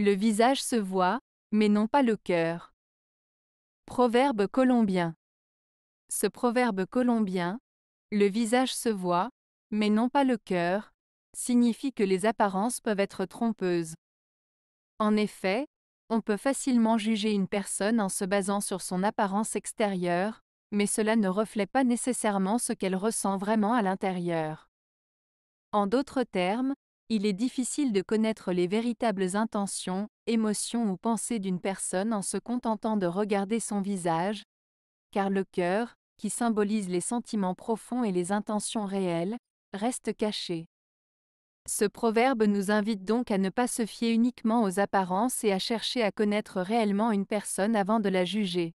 Le visage se voit, mais non pas le cœur. Proverbe colombien. Ce proverbe colombien, le visage se voit, mais non pas le cœur, signifie que les apparences peuvent être trompeuses. En effet, on peut facilement juger une personne en se basant sur son apparence extérieure, mais cela ne reflète pas nécessairement ce qu'elle ressent vraiment à l'intérieur. En d'autres termes, il est difficile de connaître les véritables intentions, émotions ou pensées d'une personne en se contentant de regarder son visage, car le cœur, qui symbolise les sentiments profonds et les intentions réelles, reste caché. Ce proverbe nous invite donc à ne pas se fier uniquement aux apparences et à chercher à connaître réellement une personne avant de la juger.